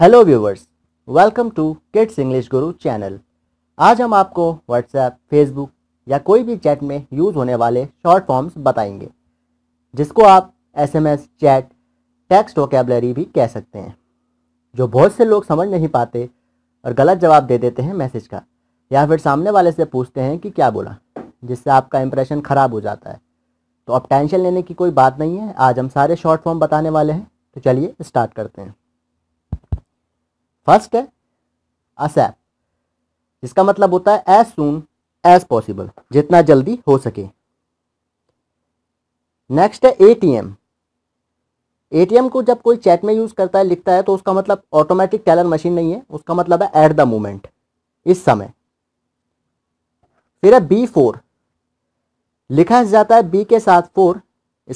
hello viewers welcome to kids English guru channel आज हम आपको व्हाट्सएप फेसबुक या कोई भी चैट में यूज़ होने वाले शॉर्ट फॉर्म्स बताएंगे जिसको आप एसएमएस, चैट टेक्स्ट वोकेबलरी भी कह सकते हैं जो बहुत से लोग समझ नहीं पाते और गलत जवाब दे देते हैं मैसेज का या फिर सामने वाले से पूछते हैं कि क्या बोला जिससे आपका इंप्रेशन ख़राब हो जाता है तो अब टेंशन लेने की कोई बात नहीं है आज हम सारे शॉर्ट फॉर्म बताने वाले हैं तो चलिए स्टार्ट करते हैं फर्स्ट है असैप जिसका मतलब होता है एज सुन एज पॉसिबल जितना जल्दी हो सके नेक्स्ट है एटीएम एटीएम को जब कोई चैट में यूज़ करता है लिखता है तो उसका मतलब ऑटोमेटिक टेलर मशीन नहीं है उसका मतलब है एट द मोमेंट इस समय फिर है बी फोर लिखा जाता है बी के साथ फोर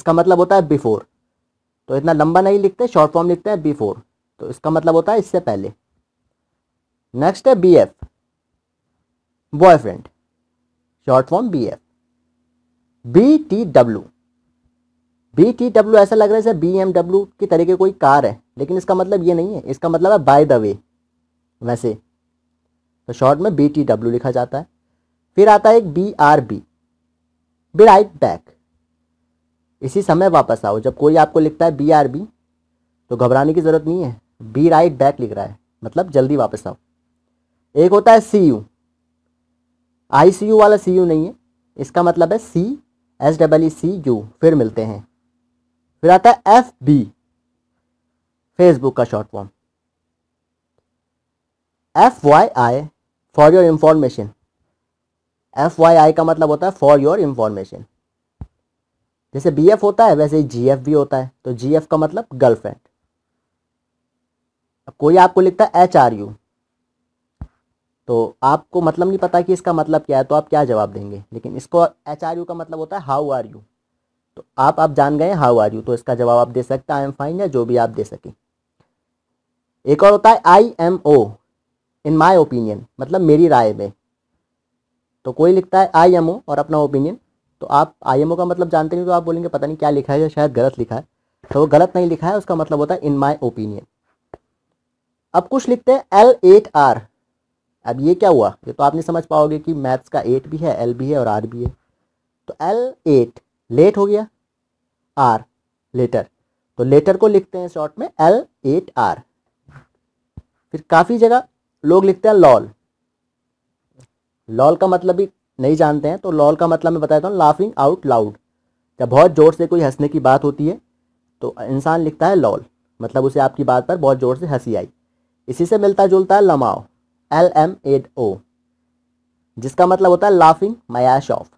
इसका मतलब होता है बिफोर तो इतना लंबा नहीं लिखते शॉर्ट फॉर्म लिखते हैं बिफोर तो इसका मतलब होता है इससे पहले नेक्स्ट है B F boyfriend short form B F B T W B T W ऐसा लग रहा है जैसे बी एम डब्ल्यू की तरह की कोई कार है लेकिन इसका मतलब ये नहीं है इसका मतलब है बाय द वे वैसे तो शॉर्ट में बी टी डब्ल्यू लिखा जाता है फिर आता है एक B R B be right back इसी समय वापस आओ जब कोई आपको लिखता है बी आर बी तो घबराने की ज़रूरत नहीं है बी राइट बैक लिख रहा है मतलब जल्दी वापस आओ एक होता है सी यू आई सी यू वाला सी यू नहीं है इसका मतलब है C S double E C U फिर मिलते हैं फिर आता है एफ बी फेसबुक का short form F Y I for your information F Y I का मतलब होता है फॉर योर इंफॉर्मेशन जैसे बी एफ होता है वैसे ही जी एफ भी होता है तो जी एफ का मतलब गर्लफ्रेंड अब कोई आपको लिखता है एच आर यू तो आपको मतलब नहीं पता कि इसका मतलब क्या है तो आप क्या जवाब देंगे लेकिन इसको एच आर यू का मतलब होता है हाउ आर यू तो आप आप जान गए हाउ आर यू तो इसका जवाब आप दे सकते हैं आई एम फाइन या जो भी आप दे सकें एक और होता है I M O in my opinion मतलब मेरी राय में तो कोई लिखता है आई एम ओ और अपना ओपिनियन तो आप आई एम ओ का मतलब जानते नहीं तो आप बोलेंगे पता नहीं क्या लिखा है या शायद गलत लिखा है तो वो गलत नहीं लिखा है उसका मतलब होता है इन माई ओपिनियन अब कुछ लिखते हैं एल एट आर अब ये क्या हुआ ये तो आप नहीं समझ पाओगे कि मैथ्स का एट भी है एल भी है और आर भी है तो एल एट लेट हो गया आर लेटर तो लेटर को लिखते हैं शॉर्ट में एल एट आर फिर काफ़ी जगह लोग लिखते हैं लॉल लॉल का मतलब भी नहीं जानते हैं तो लॉल का मतलब मैं बता देता हूँ लाफिंग आउट लाउड जब बहुत ज़ोर से कोई हंसने की बात होती है तो इंसान लिखता है लॉल मतलब उसे आपकी बात पर बहुत ज़ोर से हंसी आई इसी से मिलता जुलता है LMAO L M A O जिसका मतलब होता है लाफिंग मायाश ऑफ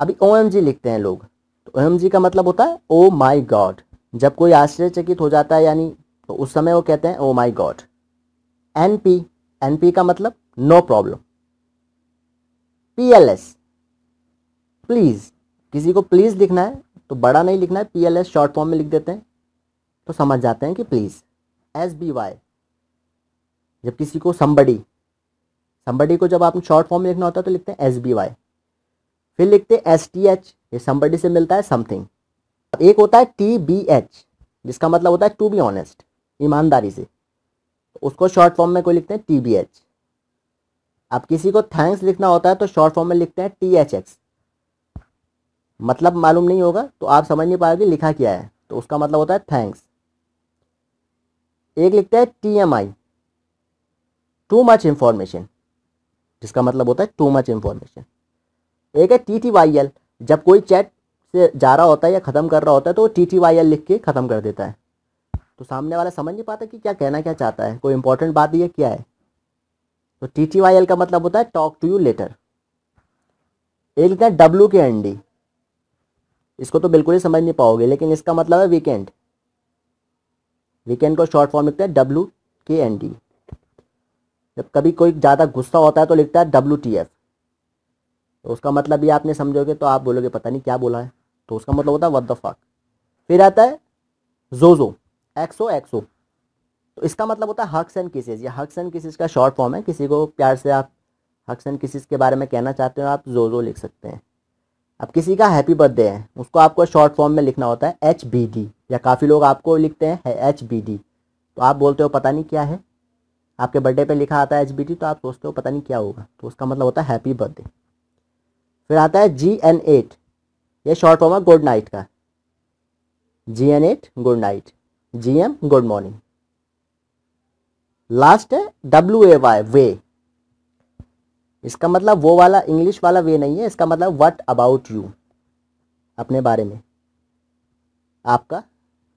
अभी ओ एम जी लिखते हैं लोग तो ओ एम जी का मतलब होता है ओ माई गॉड जब कोई आश्चर्यचकित हो जाता है यानी तो उस समय वो कहते हैं oh my god N P N P का मतलब no problem P L S please किसी को प्लीज़ लिखना है तो बड़ा नहीं लिखना है P L S short form में लिख देते हैं तो समझ जाते हैं कि प्लीज़ एस बी वाई जब किसी को संबडी संबडी को जब आप शॉर्ट फॉर्म में लिखना होता है तो लिखते हैं एस बी वाई फिर लिखते हैं एस टी एच ये संबडी से मिलता है समथिंग एक होता है टी बी एच जिसका मतलब होता है टू बी ऑनेस्ट ईमानदारी से तो उसको शॉर्ट फॉर्म में कोई लिखते हैं टी बी एच अब किसी को थैंक्स लिखना होता है तो शॉर्ट फॉर्म में लिखते हैं टी एच एक्स मतलब मालूम नहीं होगा तो आप समझ नहीं पाएंगे लिखा क्या है तो उसका मतलब होता है थैंक्स एक लिखते हैं T M I too much information जिसका मतलब होता है टू मच इंफॉर्मेशन एक है टी टी वाई एल जब कोई चैट से जा रहा होता है या ख़त्म कर रहा होता है तो टी टी वाई एल लिख के ख़त्म कर देता है तो सामने वाला समझ नहीं पाता कि क्या कहना क्या चाहता है कोई इंपॉर्टेंट बात यह क्या है तो टी टी वाई एल का मतलब होता है टॉक टू यू लेटर एक लिखना है डब्ल्यू के एन डी इसको तो बिल्कुल ही समझ नहीं पाओगे लेकिन इसका मतलब है वीकेंड वीकेंड को शॉर्ट फॉर्म लिखते हैं डब्ल्यू के एन डी जब कभी कोई ज़्यादा गुस्सा होता है तो लिखता है डब्ल्यू टी एफ तो उसका मतलब ये आपने समझोगे तो आप बोलोगे पता नहीं क्या बोला है तो उसका मतलब होता है वट द फक फिर आता है जोजो एक्सो एक्सो तो इसका मतलब होता है हक्स एंड किसेज या हक्स एंड किसेज का शॉर्ट फॉर्म है किसी को प्यार से आप हक्स एंड किसेज के बारे में कहना चाहते हो आप जोजो लिख सकते हैं अब किसी का हैप्पी बर्थडे है उसको आपको शॉर्ट फॉर्म में लिखना होता है एच बी डी या काफ़ी लोग आपको लिखते हैं एच बी डी तो आप बोलते हो पता नहीं क्या है आपके बर्थडे पे लिखा आता है एच तो आप सोचते हो पता नहीं क्या होगा तो उसका मतलब होता है हैप्पी बर्थडे फिर आता है जी एन एट ये शॉर्ट फॉर्म है गुड नाइट का G N eight good night G M good morning last है डब्ल्यू ए वाई वे इसका मतलब वो वाला इंग्लिश वाला वे नहीं है इसका मतलब वट अबाउट यू अपने बारे में आपका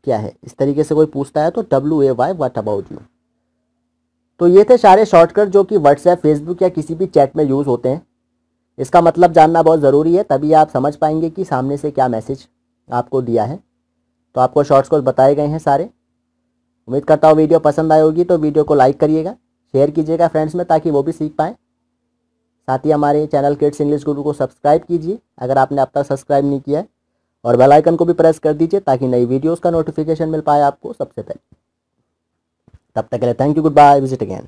क्या है इस तरीके से कोई पूछता है तो W A Y what about you तो ये थे सारे शॉर्टकट जो कि व्हाट्सएप फेसबुक या किसी भी चैट में यूज़ होते हैं इसका मतलब जानना बहुत ज़रूरी है तभी आप समझ पाएंगे कि सामने से क्या मैसेज आपको दिया है तो आपको शॉर्ट्स बताए गए हैं सारे उम्मीद करता हूँ वीडियो पसंद आई होगी तो वीडियो को लाइक करिएगा शेयर कीजिएगा फ्रेंड्स में ताकि वो भी सीख पाएँ साथ ही हमारे चैनल किड्स इंग्लिश गुरु को सब्सक्राइब कीजिए अगर आपने अब तक सब्सक्राइब नहीं किया है और बेल आइकन को भी प्रेस कर दीजिए ताकि नई वीडियोस का नोटिफिकेशन मिल पाए आपको सबसे पहले तब तक के लिए thank you good bye visit again